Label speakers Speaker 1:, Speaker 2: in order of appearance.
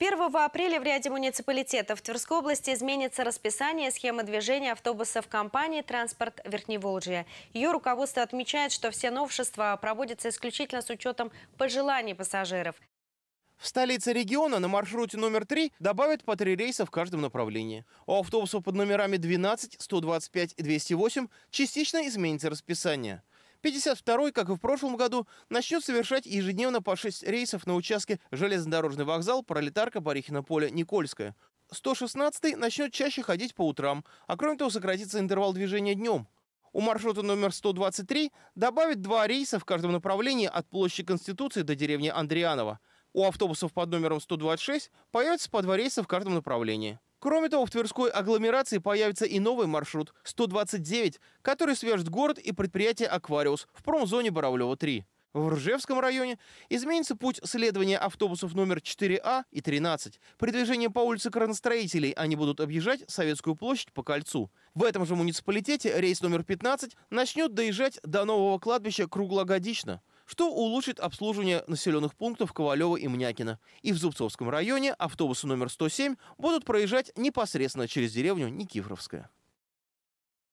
Speaker 1: 1 апреля в ряде муниципалитетов Тверской области изменится расписание схемы движения автобусов компании «Транспорт Верхневолжья». Ее руководство отмечает, что все новшества проводятся исключительно с учетом пожеланий пассажиров.
Speaker 2: В столице региона на маршруте номер 3 добавят по три рейса в каждом направлении. У автобусов под номерами 12, 125 и 208 частично изменится расписание. 52-й, как и в прошлом году, начнет совершать ежедневно по 6 рейсов на участке железнодорожный вокзал, пролетарка, Барихина поле, Никольская. 116-й начнет чаще ходить по утрам, а кроме того сократится интервал движения днем. У маршрута номер 123 добавят два рейса в каждом направлении от площади Конституции до деревни Андрианова. У автобусов под номером 126 появится по два рейса в каждом направлении. Кроме того, в Тверской агломерации появится и новый маршрут 129, который свяжет город и предприятие «Аквариус» в промзоне Боровлева-3. В Ржевском районе изменится путь следования автобусов номер 4А и 13. При движении по улице Кранстроителей они будут объезжать Советскую площадь по кольцу. В этом же муниципалитете рейс номер 15 начнет доезжать до нового кладбища круглогодично что улучшит обслуживание населенных пунктов Ковалева и Мнякина. И в Зубцовском районе автобусы номер 107 будут проезжать непосредственно через деревню Никифоровская.